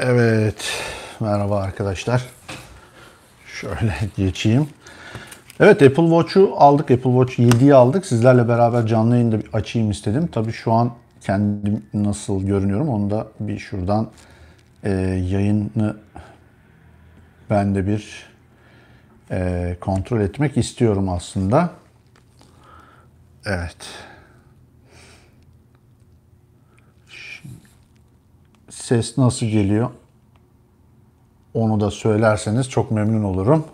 Evet, merhaba arkadaşlar. Şöyle geçeyim. Evet Apple Watch'u aldık. Apple Watch 7'yi aldık. Sizlerle beraber canlı yayında bir açayım istedim. Tabii şu an kendim nasıl görünüyorum onu da bir şuradan e, yayını ben de bir e, kontrol etmek istiyorum aslında. Evet. Ses nasıl geliyor? Onu da söylerseniz çok memnun olurum.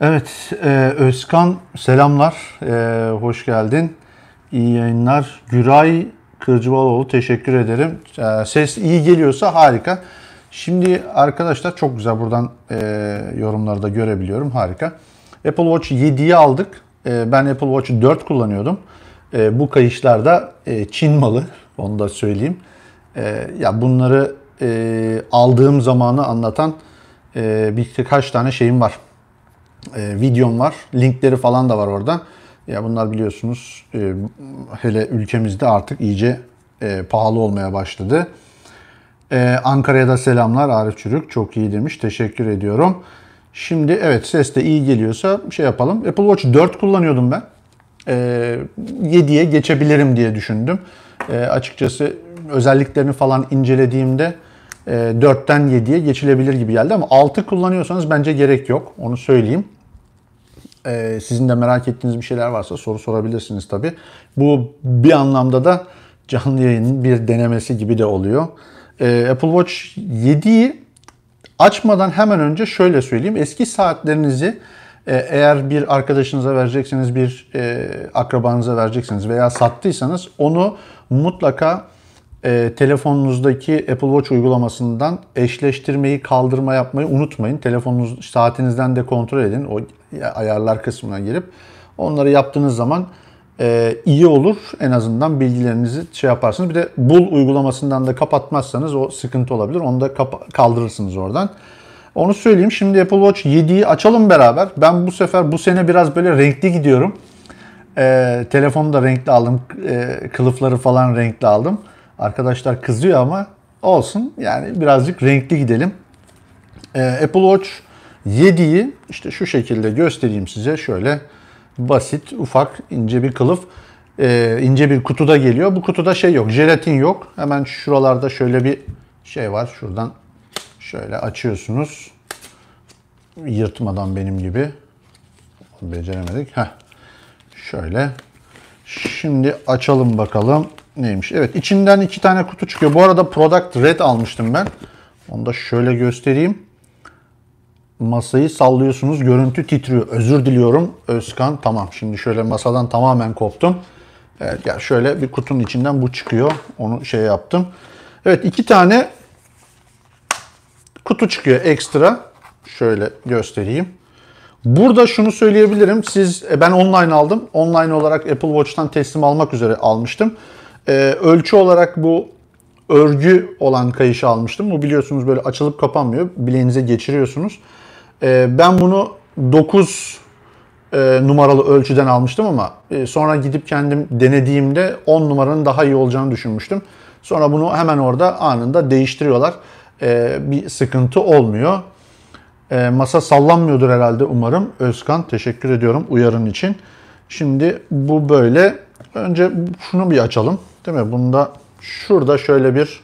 Evet, e, Özkan selamlar, e, hoş geldin. İyi yayınlar. Güray Kırcıbaloğlu teşekkür ederim. E, ses iyi geliyorsa harika. Şimdi arkadaşlar çok güzel buradan e, yorumları da görebiliyorum. Harika. Apple Watch 7'yi aldık. E, ben Apple Watch 4 kullanıyordum. E, bu kayışlar da e, Çin malı. Onu da söyleyeyim. E, ya bunları e, aldığım zamanı anlatan e, birkaç tane şeyim var. E, videom var. Linkleri falan da var orada. Ya bunlar biliyorsunuz e, hele ülkemizde artık iyice e, pahalı olmaya başladı. E, Ankara'ya da selamlar Arif Çürük. Çok iyi demiş. Teşekkür ediyorum. Şimdi evet ses de iyi geliyorsa şey yapalım. Apple Watch 4 kullanıyordum ben. 7'ye ee, geçebilirim diye düşündüm. Ee, açıkçası özelliklerini falan incelediğimde 4'ten e, 7'ye geçilebilir gibi geldi ama 6 kullanıyorsanız bence gerek yok. Onu söyleyeyim. Ee, sizin de merak ettiğiniz bir şeyler varsa soru sorabilirsiniz tabi. Bu bir anlamda da canlı yayının bir denemesi gibi de oluyor. Ee, Apple Watch 7'yi açmadan hemen önce şöyle söyleyeyim. Eski saatlerinizi e, eğer bir arkadaşınıza verecekseniz, bir e, akrabanıza verecekseniz veya sattıysanız onu mutlaka e, telefonunuzdaki Apple Watch uygulamasından eşleştirmeyi, kaldırma yapmayı unutmayın. Telefonunuz saatinizden de kontrol edin. O ayarlar kısmına girip onları yaptığınız zaman e, iyi olur. En azından bilgilerinizi şey yaparsınız. Bir de Bul uygulamasından da kapatmazsanız o sıkıntı olabilir. Onu da kaldırırsınız oradan. Onu söyleyeyim. Şimdi Apple Watch 7'yi açalım beraber. Ben bu sefer bu sene biraz böyle renkli gidiyorum. Ee, telefonu da renkli aldım. Ee, kılıfları falan renkli aldım. Arkadaşlar kızıyor ama olsun. Yani birazcık renkli gidelim. Ee, Apple Watch 7'yi işte şu şekilde göstereyim size. Şöyle basit, ufak, ince bir kılıf. Ee, ince bir kutuda geliyor. Bu kutuda şey yok, jelatin yok. Hemen şuralarda şöyle bir şey var. Şuradan Şöyle açıyorsunuz. Yırtmadan benim gibi. Beceremedik. Heh. Şöyle. Şimdi açalım bakalım neymiş. Evet içinden iki tane kutu çıkıyor. Bu arada Product Red almıştım ben. Onu da şöyle göstereyim. Masayı sallıyorsunuz. Görüntü titriyor. Özür diliyorum Özkan. Tamam şimdi şöyle masadan tamamen koptum. Evet ya şöyle bir kutunun içinden bu çıkıyor. Onu şey yaptım. Evet iki tane kutu çıkıyor ekstra. Şöyle göstereyim. Burada şunu söyleyebilirim. Siz e, ben online aldım. Online olarak Apple Watch'tan teslim almak üzere almıştım. Ee, ölçü olarak bu örgü olan kayışı almıştım. Bu biliyorsunuz böyle açılıp kapanmıyor. Bileğinize geçiriyorsunuz. Ee, ben bunu 9 e, numaralı ölçüden almıştım ama e, sonra gidip kendim denediğimde 10 numaranın daha iyi olacağını düşünmüştüm. Sonra bunu hemen orada anında değiştiriyorlar e, bir sıkıntı olmuyor. E, masa sallanmıyordur herhalde umarım. Özkan teşekkür ediyorum uyarın için. Şimdi bu böyle. Önce şunu bir açalım. Değil mi? Bunda şurada şöyle bir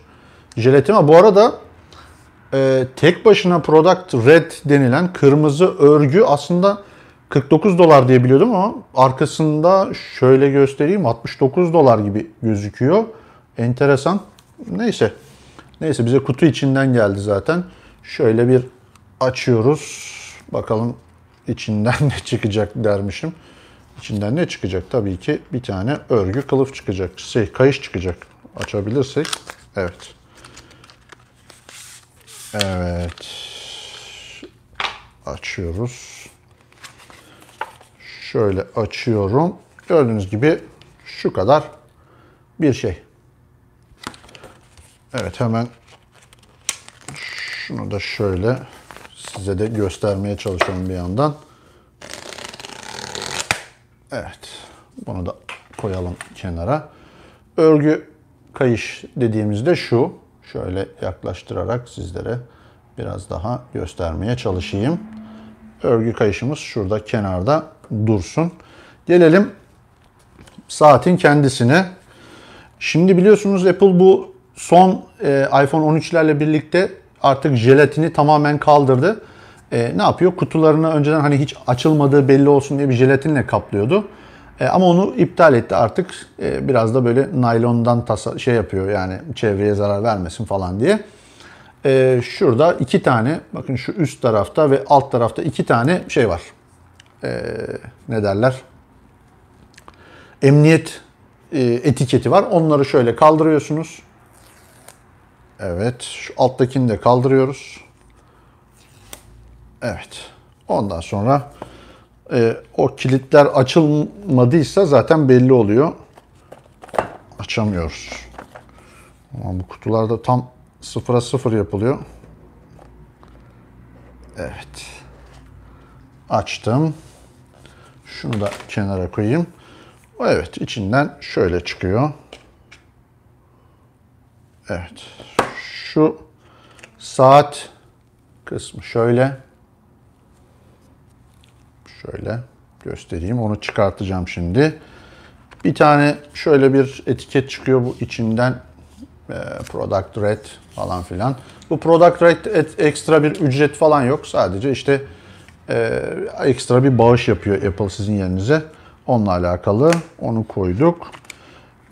jelatin var. Bu arada e, tek başına Product Red denilen kırmızı örgü aslında 49 dolar diye biliyordum ama arkasında şöyle göstereyim 69 dolar gibi gözüküyor. Enteresan. Neyse. Neyse bize kutu içinden geldi zaten. Şöyle bir açıyoruz. Bakalım içinden ne çıkacak dermişim. İçinden ne çıkacak? Tabii ki bir tane örgü kılıf çıkacak. Şey, kayış çıkacak. Açabilirsek. Evet. Evet. Açıyoruz. Şöyle açıyorum. Gördüğünüz gibi şu kadar bir şey. Evet hemen şunu da şöyle size de göstermeye çalışıyorum bir yandan. Evet. Bunu da koyalım kenara. Örgü kayış dediğimizde şu. Şöyle yaklaştırarak sizlere biraz daha göstermeye çalışayım. Örgü kayışımız şurada kenarda dursun. Gelelim saatin kendisine. Şimdi biliyorsunuz Apple bu son e, iPhone 13'lerle birlikte artık jelatini tamamen kaldırdı. E, ne yapıyor? Kutularını önceden hani hiç açılmadığı belli olsun diye bir jelatinle kaplıyordu. E, ama onu iptal etti artık. E, biraz da böyle naylondan tasa şey yapıyor yani çevreye zarar vermesin falan diye. E, şurada iki tane bakın şu üst tarafta ve alt tarafta iki tane şey var. E, ne derler? Emniyet e, etiketi var. Onları şöyle kaldırıyorsunuz. Evet. Şu alttakini de kaldırıyoruz. Evet. Ondan sonra e, o kilitler açılmadıysa zaten belli oluyor. Açamıyoruz. Ama bu kutularda tam sıfıra sıfır yapılıyor. Evet. Açtım. Şunu da kenara koyayım. Evet içinden şöyle çıkıyor. Evet şu saat kısmı şöyle. Şöyle göstereyim. Onu çıkartacağım şimdi. Bir tane şöyle bir etiket çıkıyor bu içinden. Ee, product Red falan filan. Bu Product Red ekstra bir ücret falan yok. Sadece işte e, ekstra bir bağış yapıyor Apple sizin yerinize. Onunla alakalı onu koyduk.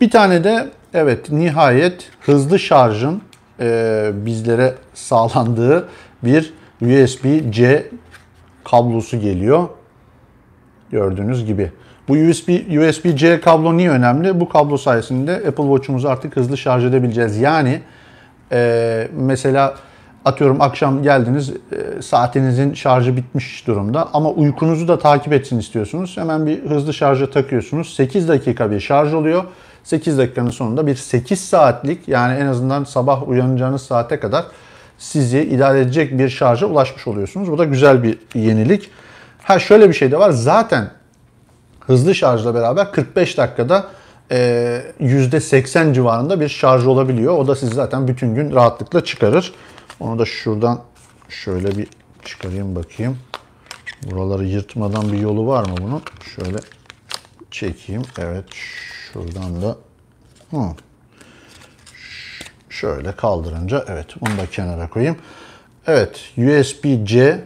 Bir tane de evet nihayet hızlı şarjın e, bizlere sağlandığı bir USB-C kablosu geliyor. Gördüğünüz gibi. Bu USB USB-C kablo niye önemli? Bu kablo sayesinde Apple Watch'umuzu artık hızlı şarj edebileceğiz. Yani e, mesela atıyorum akşam geldiniz e, saatinizin şarjı bitmiş durumda ama uykunuzu da takip etsin istiyorsunuz. Hemen bir hızlı şarja takıyorsunuz. 8 dakika bir şarj oluyor. 8 dakikanın sonunda bir 8 saatlik yani en azından sabah uyanacağınız saate kadar sizi idare edecek bir şarja ulaşmış oluyorsunuz. Bu da güzel bir yenilik. Ha şöyle bir şey de var. Zaten hızlı şarjla beraber 45 dakikada e, %80 civarında bir şarj olabiliyor. O da sizi zaten bütün gün rahatlıkla çıkarır. Onu da şuradan şöyle bir çıkarayım bakayım. Buraları yırtmadan bir yolu var mı bunun? Şöyle çekeyim. Evet Şuradan da hı. şöyle kaldırınca evet bunu da kenara koyayım. Evet USB-C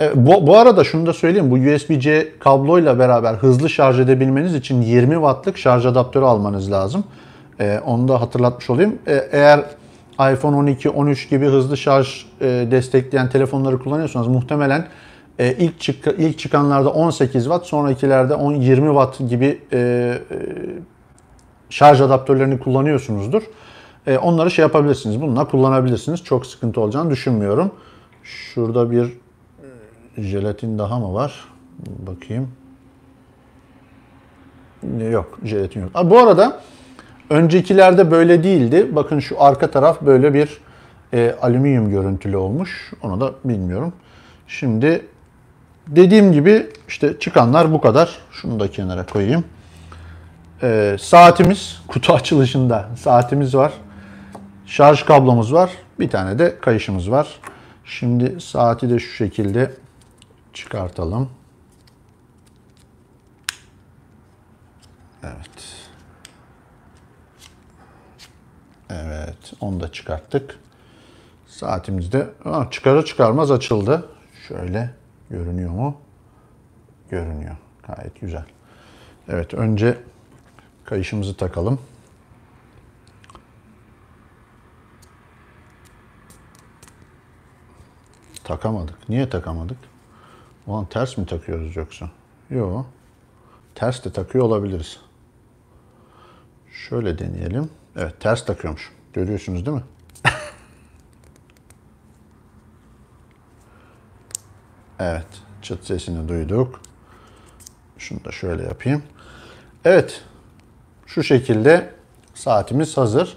e, bu, bu arada şunu da söyleyeyim. Bu USB-C kabloyla beraber hızlı şarj edebilmeniz için 20 wattlık şarj adaptörü almanız lazım. E, onu da hatırlatmış olayım. E, eğer iPhone 12, 13 gibi hızlı şarj e, destekleyen telefonları kullanıyorsanız muhtemelen e, ilk çık ilk çıkanlarda 18 watt, sonrakilerde 10-20 watt gibi e, e, şarj adaptörlerini kullanıyorsunuzdur. E, onları şey yapabilirsiniz. Bununla kullanabilirsiniz. Çok sıkıntı olacağını düşünmüyorum. Şurada bir e, jelatin daha mı var? Bakayım. E, yok, jelatin yok. Aa, bu arada öncekilerde böyle değildi. Bakın şu arka taraf böyle bir e, alüminyum görüntülü olmuş. Onu da bilmiyorum. Şimdi Dediğim gibi işte çıkanlar bu kadar. Şunu da kenara koyayım. Ee, saatimiz kutu açılışında saatimiz var. Şarj kablomuz var. Bir tane de kayışımız var. Şimdi saati de şu şekilde çıkartalım. Evet. Evet. Onu da çıkarttık. de çıkarı çıkarmaz açıldı. Şöyle. Görünüyor mu? Görünüyor. Gayet güzel. Evet önce kayışımızı takalım. Takamadık. Niye takamadık? Ulan ters mi takıyoruz yoksa? Yok. Ters de takıyor olabiliriz. Şöyle deneyelim. Evet ters takıyormuş. Görüyorsunuz değil mi? Evet. Çıt sesini duyduk. Şunu da şöyle yapayım. Evet. Şu şekilde saatimiz hazır.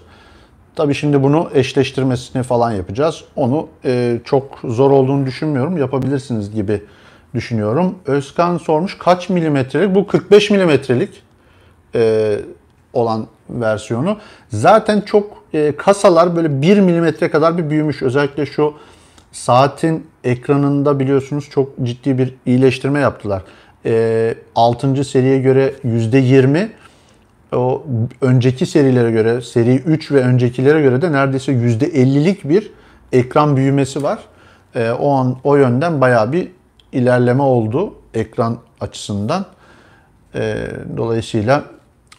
Tabii şimdi bunu eşleştirmesini falan yapacağız. Onu e, çok zor olduğunu düşünmüyorum. Yapabilirsiniz gibi düşünüyorum. Özkan sormuş kaç milimetrelik? Bu 45 milimetrelik e, olan versiyonu. Zaten çok e, kasalar böyle 1 milimetre kadar bir büyümüş. Özellikle şu Saatin ekranında biliyorsunuz çok ciddi bir iyileştirme yaptılar. E, ee, 6. seriye göre %20 o önceki serilere göre, seri 3 ve öncekilere göre de neredeyse %50'lik bir ekran büyümesi var. E, o an o yönden bayağı bir ilerleme oldu ekran açısından. E, dolayısıyla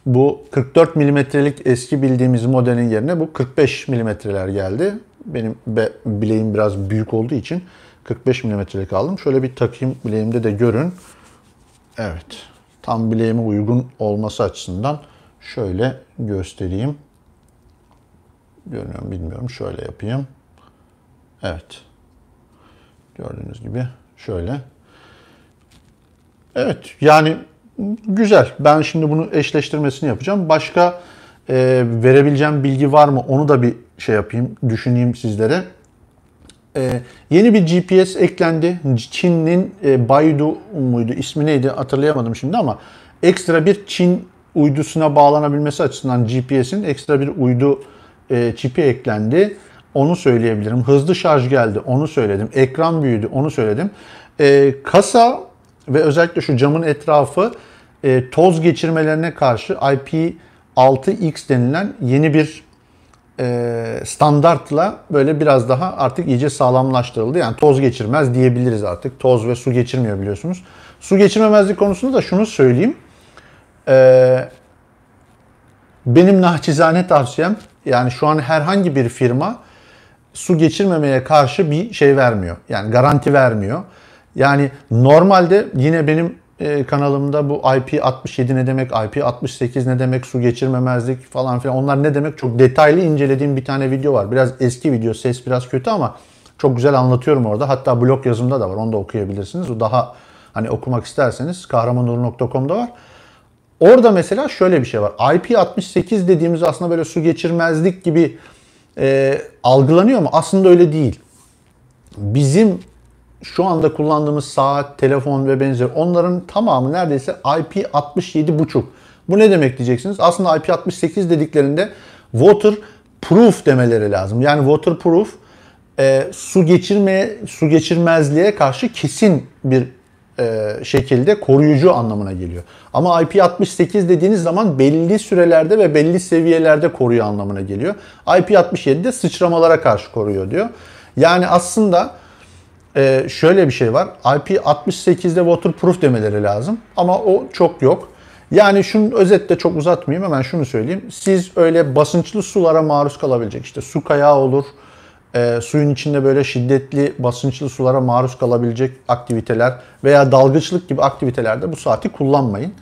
bu 44 milimetrelik eski bildiğimiz modelin yerine bu 45 milimetreler geldi. Benim be, bileğim biraz büyük olduğu için 45 milimetrelik aldım. Şöyle bir takayım bileğimde de görün. Evet. Tam bileğime uygun olması açısından şöyle göstereyim. Görünüyor bilmiyorum. Şöyle yapayım. Evet. Gördüğünüz gibi şöyle. Evet yani güzel. Ben şimdi bunu eşleştirmesini yapacağım. Başka e, verebileceğim bilgi var mı onu da bir şey yapayım, düşüneyim sizlere. E, yeni bir GPS eklendi. Çin'in e, Baidu muydu, ismi neydi hatırlayamadım şimdi ama ekstra bir Çin uydusuna bağlanabilmesi açısından GPS'in ekstra bir uydu e, çipi eklendi. Onu söyleyebilirim. Hızlı şarj geldi. Onu söyledim. Ekran büyüdü. Onu söyledim. E, kasa ve özellikle şu camın etrafı e, toz geçirmelerine karşı IP 6X denilen yeni bir e, standartla böyle biraz daha artık iyice sağlamlaştırıldı. Yani toz geçirmez diyebiliriz artık. Toz ve su geçirmiyor biliyorsunuz. Su geçirmemezlik konusunda da şunu söyleyeyim. E, benim naçizane tavsiyem yani şu an herhangi bir firma su geçirmemeye karşı bir şey vermiyor. Yani garanti vermiyor. Yani normalde yine benim ee, kanalımda bu IP67 ne demek, IP68 ne demek, su geçirmemezlik falan filan onlar ne demek çok detaylı incelediğim bir tane video var. Biraz eski video, ses biraz kötü ama çok güzel anlatıyorum orada. Hatta blog yazımda da var. Onu da okuyabilirsiniz. O daha hani okumak isterseniz kahramanur.com'da var. Orada mesela şöyle bir şey var. IP68 dediğimiz aslında böyle su geçirmezlik gibi e, algılanıyor mu? Aslında öyle değil. Bizim şu anda kullandığımız saat, telefon ve benzeri onların tamamı neredeyse IP67.5. Bu ne demek diyeceksiniz? Aslında IP68 dediklerinde waterproof demeleri lazım. Yani waterproof e, su geçirmeye, su geçirmezliğe karşı kesin bir e, şekilde koruyucu anlamına geliyor. Ama IP68 dediğiniz zaman belli sürelerde ve belli seviyelerde koruyor anlamına geliyor. IP67 de sıçramalara karşı koruyor diyor. Yani aslında e, şöyle bir şey var. IP68'de waterproof demeleri lazım. Ama o çok yok. Yani şunu özetle çok uzatmayayım hemen şunu söyleyeyim. Siz öyle basınçlı sulara maruz kalabilecek işte su kayağı olur, e, suyun içinde böyle şiddetli basınçlı sulara maruz kalabilecek aktiviteler veya dalgıçlık gibi aktivitelerde bu saati kullanmayın.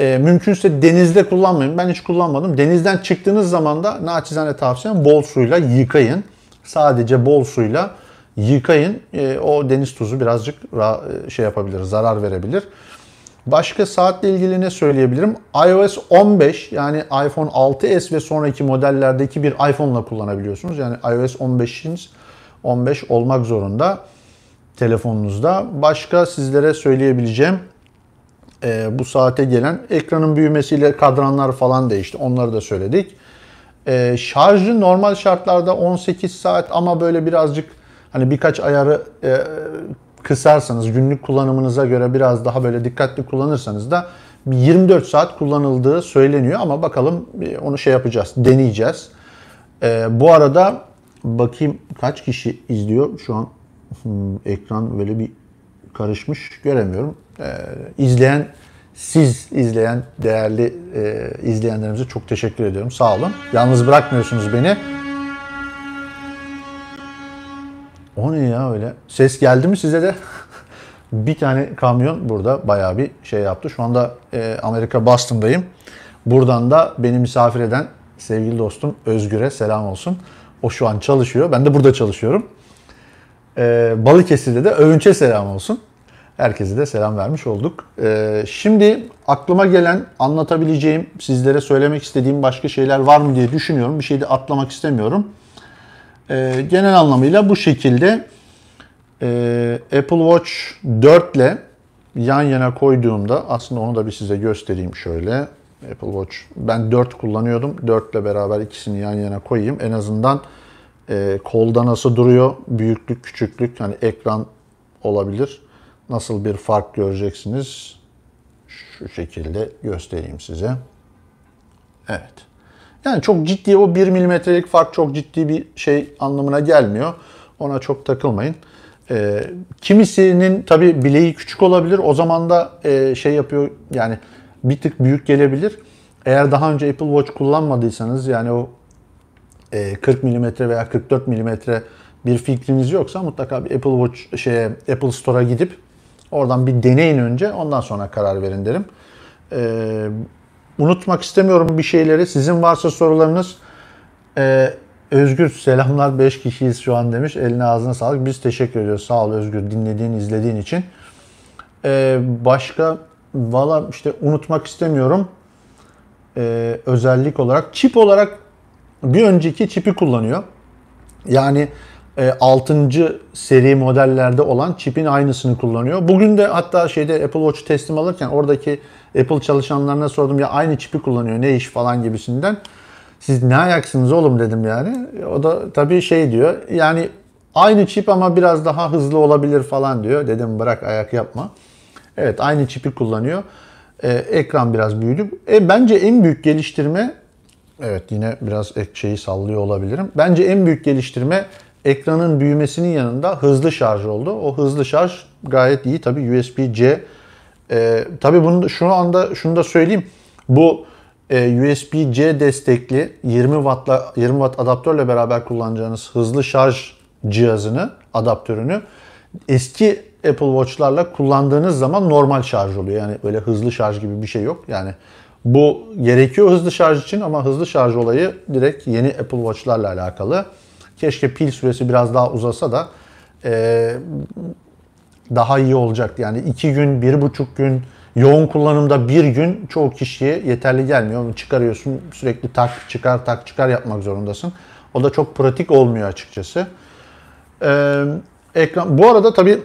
E, mümkünse denizde kullanmayın. Ben hiç kullanmadım. Denizden çıktığınız zaman da naçizane tavsiyem bol suyla yıkayın. Sadece bol suyla yıkayın yıkayın. E, o deniz tuzu birazcık e, şey yapabilir, zarar verebilir. Başka saatle ilgili ne söyleyebilirim? iOS 15 yani iPhone 6s ve sonraki modellerdeki bir iPhone ile kullanabiliyorsunuz. Yani iOS 15'iniz 15 olmak zorunda telefonunuzda. Başka sizlere söyleyebileceğim e, bu saate gelen ekranın büyümesiyle kadranlar falan değişti. Onları da söyledik. E, şarjı normal şartlarda 18 saat ama böyle birazcık Hani birkaç ayarı e, kısarsanız, günlük kullanımınıza göre biraz daha böyle dikkatli kullanırsanız da 24 saat kullanıldığı söyleniyor ama bakalım onu şey yapacağız, deneyeceğiz. E, bu arada bakayım kaç kişi izliyor şu an hmm, ekran böyle bir karışmış göremiyorum. E, izleyen siz izleyen değerli e, izleyenlerimize çok teşekkür ediyorum. Sağ olun. Yalnız bırakmıyorsunuz beni. O ne ya öyle? Ses geldi mi size de? bir tane kamyon burada bayağı bir şey yaptı. Şu anda e, Amerika Boston'dayım. Buradan da beni misafir eden sevgili dostum Özgür'e selam olsun. O şu an çalışıyor. Ben de burada çalışıyorum. E, Balıkesir'de de Övünç'e selam olsun. Herkese de selam vermiş olduk. E, şimdi aklıma gelen, anlatabileceğim, sizlere söylemek istediğim başka şeyler var mı diye düşünüyorum. Bir şey de atlamak istemiyorum e, genel anlamıyla bu şekilde e, Apple Watch 4 ile yan yana koyduğumda aslında onu da bir size göstereyim şöyle. Apple Watch ben 4 kullanıyordum. 4 ile beraber ikisini yan yana koyayım. En azından e, kolda nasıl duruyor, büyüklük, küçüklük, hani ekran olabilir. Nasıl bir fark göreceksiniz şu şekilde göstereyim size. Evet. Yani çok ciddi o 1 milimetrelik fark çok ciddi bir şey anlamına gelmiyor. Ona çok takılmayın. E, kimisinin tabi bileği küçük olabilir. O zaman da e, şey yapıyor yani bir tık büyük gelebilir. Eğer daha önce Apple Watch kullanmadıysanız yani o e, 40 mm veya 44 mm bir fikriniz yoksa mutlaka bir Apple Watch şeye Apple Store'a gidip oradan bir deneyin önce ondan sonra karar verin derim. E, Unutmak istemiyorum bir şeyleri. Sizin varsa sorularınız e, Özgür selamlar 5 kişiyiz şu an demiş. Eline ağzına sağlık. Biz teşekkür ediyoruz. Sağ ol Özgür dinlediğin, izlediğin için. Ee, başka valla işte unutmak istemiyorum. Ee, özellik olarak çip olarak bir önceki çipi kullanıyor. Yani e, 6. seri modellerde olan çipin aynısını kullanıyor. Bugün de hatta şeyde Apple Watch teslim alırken oradaki Apple çalışanlarına sordum ya aynı çipi kullanıyor ne iş falan gibisinden. Siz ne ayaksınız oğlum dedim yani. O da tabii şey diyor yani aynı çip ama biraz daha hızlı olabilir falan diyor. Dedim bırak ayak yapma. Evet aynı çipi kullanıyor. Ee, ekran biraz büyüdü. E, bence en büyük geliştirme evet yine biraz ek şeyi sallıyor olabilirim. Bence en büyük geliştirme ekranın büyümesinin yanında hızlı şarj oldu. O hızlı şarj gayet iyi. tabii USB-C e, tabii bunu şu anda şunu da söyleyeyim. Bu e, USB-C destekli 20 wattla 20 watt adaptörle beraber kullanacağınız hızlı şarj cihazını, adaptörünü eski Apple Watch'larla kullandığınız zaman normal şarj oluyor. Yani böyle hızlı şarj gibi bir şey yok. Yani bu gerekiyor hızlı şarj için ama hızlı şarj olayı direkt yeni Apple Watch'larla alakalı. Keşke pil süresi biraz daha uzasa da e, daha iyi olacaktı. Yani iki gün, bir buçuk gün yoğun kullanımda bir gün çoğu kişiye yeterli gelmiyor. Onu çıkarıyorsun sürekli tak çıkar tak çıkar yapmak zorundasın. O da çok pratik olmuyor açıkçası. Ee, ekran. Bu arada tabi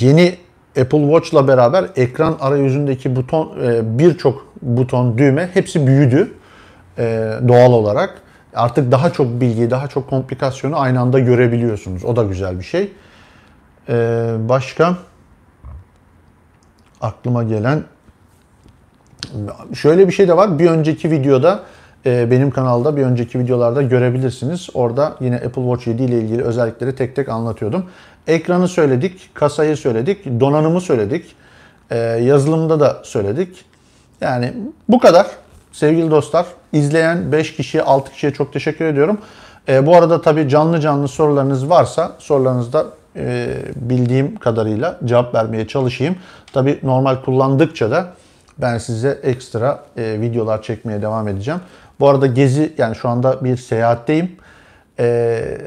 yeni Apple Watch'la beraber ekran arayüzündeki buton e, birçok buton düğme hepsi büyüdü e, doğal olarak. Artık daha çok bilgi daha çok komplikasyonu aynı anda görebiliyorsunuz. O da güzel bir şey. Ee, başka aklıma gelen şöyle bir şey de var. Bir önceki videoda e, benim kanalda bir önceki videolarda görebilirsiniz. Orada yine Apple Watch 7 ile ilgili özellikleri tek tek anlatıyordum. Ekranı söyledik, kasayı söyledik, donanımı söyledik. E, yazılımda da söyledik. Yani bu kadar sevgili dostlar. izleyen 5 kişiye 6 kişiye çok teşekkür ediyorum. E, bu arada tabii canlı canlı sorularınız varsa sorularınızı da ee, bildiğim kadarıyla cevap vermeye çalışayım. Tabi normal kullandıkça da ben size ekstra e, videolar çekmeye devam edeceğim. Bu arada gezi yani şu anda bir seyahatteyim. Ee,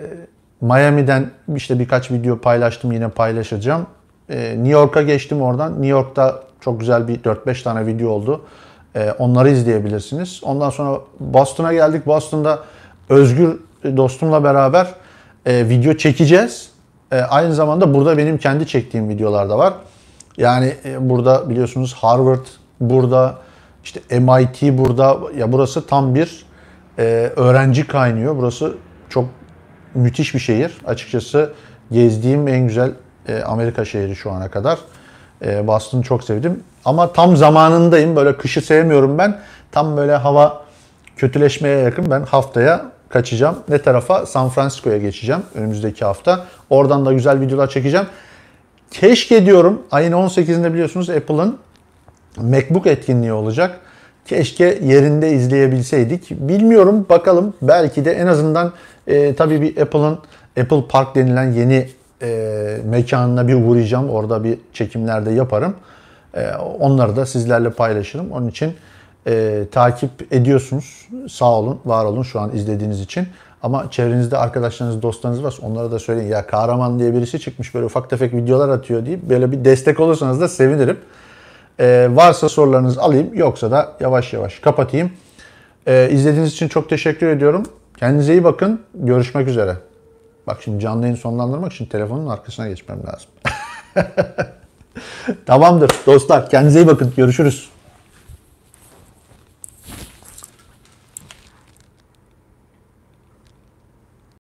Miami'den işte birkaç video paylaştım yine paylaşacağım. Ee, New York'a geçtim oradan. New York'ta çok güzel bir 4-5 tane video oldu. onları izleyebilirsiniz. Ondan sonra Boston'a geldik. Boston'da Özgür dostumla beraber e, video çekeceğiz. E, aynı zamanda burada benim kendi çektiğim videolar da var. Yani e, burada biliyorsunuz Harvard burada, işte MIT burada. Ya burası tam bir e, öğrenci kaynıyor. Burası çok müthiş bir şehir. Açıkçası gezdiğim en güzel e, Amerika şehri şu ana kadar. E, Boston'ı çok sevdim. Ama tam zamanındayım. Böyle kışı sevmiyorum ben. Tam böyle hava kötüleşmeye yakın ben haftaya kaçacağım. Ne tarafa? San Francisco'ya geçeceğim önümüzdeki hafta. Oradan da güzel videolar çekeceğim. Keşke diyorum ayın 18'inde biliyorsunuz Apple'ın MacBook etkinliği olacak. Keşke yerinde izleyebilseydik. Bilmiyorum bakalım belki de en azından e, tabii bir Apple'ın Apple Park denilen yeni e, mekanına bir uğrayacağım. Orada bir çekimlerde yaparım. E, onları da sizlerle paylaşırım. Onun için e, takip ediyorsunuz. Sağ olun, var olun şu an izlediğiniz için. Ama çevrenizde arkadaşlarınız, dostlarınız varsa onlara da söyleyin. Ya kahraman diye birisi çıkmış böyle ufak tefek videolar atıyor deyip böyle bir destek olursanız da sevinirim. Ee, varsa sorularınızı alayım yoksa da yavaş yavaş kapatayım. Ee, izlediğiniz için çok teşekkür ediyorum. Kendinize iyi bakın. Görüşmek üzere. Bak şimdi canlı yayını sonlandırmak için telefonun arkasına geçmem lazım. Tamamdır dostlar. Kendinize iyi bakın. Görüşürüz.